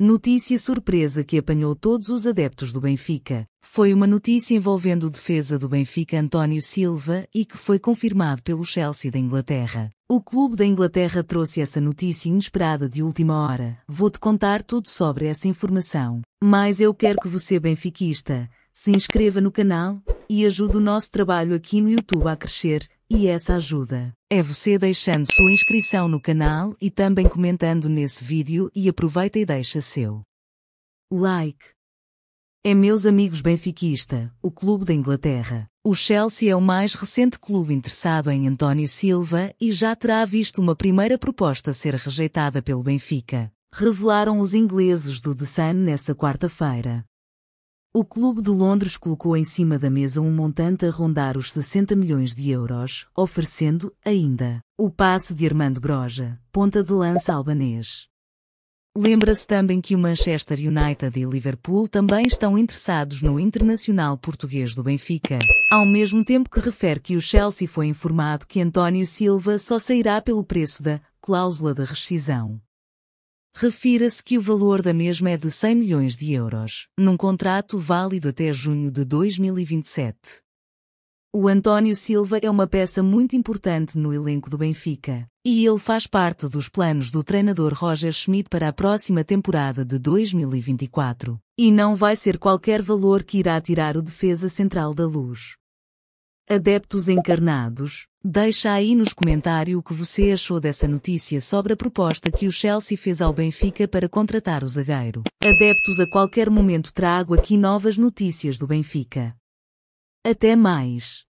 Notícia surpresa que apanhou todos os adeptos do Benfica. Foi uma notícia envolvendo o defesa do Benfica António Silva e que foi confirmado pelo Chelsea da Inglaterra. O clube da Inglaterra trouxe essa notícia inesperada de última hora. Vou-te contar tudo sobre essa informação. Mas eu quero que você, benfiquista, se inscreva no canal e ajude o nosso trabalho aqui no YouTube a crescer e essa ajuda é você deixando sua inscrição no canal e também comentando nesse vídeo e aproveita e deixa seu like. É meus amigos benfiquista, o clube da Inglaterra. O Chelsea é o mais recente clube interessado em António Silva e já terá visto uma primeira proposta ser rejeitada pelo Benfica. Revelaram os ingleses do The Sun nessa quarta-feira. O Clube de Londres colocou em cima da mesa um montante a rondar os 60 milhões de euros, oferecendo, ainda, o passe de Armando Broja, ponta de lança albanês. Lembra-se também que o Manchester United e Liverpool também estão interessados no internacional português do Benfica, ao mesmo tempo que refere que o Chelsea foi informado que António Silva só sairá pelo preço da cláusula de rescisão refira-se que o valor da mesma é de 100 milhões de euros, num contrato válido até junho de 2027. O António Silva é uma peça muito importante no elenco do Benfica, e ele faz parte dos planos do treinador Roger Schmidt para a próxima temporada de 2024. E não vai ser qualquer valor que irá tirar o defesa central da luz. Adeptos encarnados, deixa aí nos comentários o que você achou dessa notícia sobre a proposta que o Chelsea fez ao Benfica para contratar o zagueiro. Adeptos, a qualquer momento trago aqui novas notícias do Benfica. Até mais!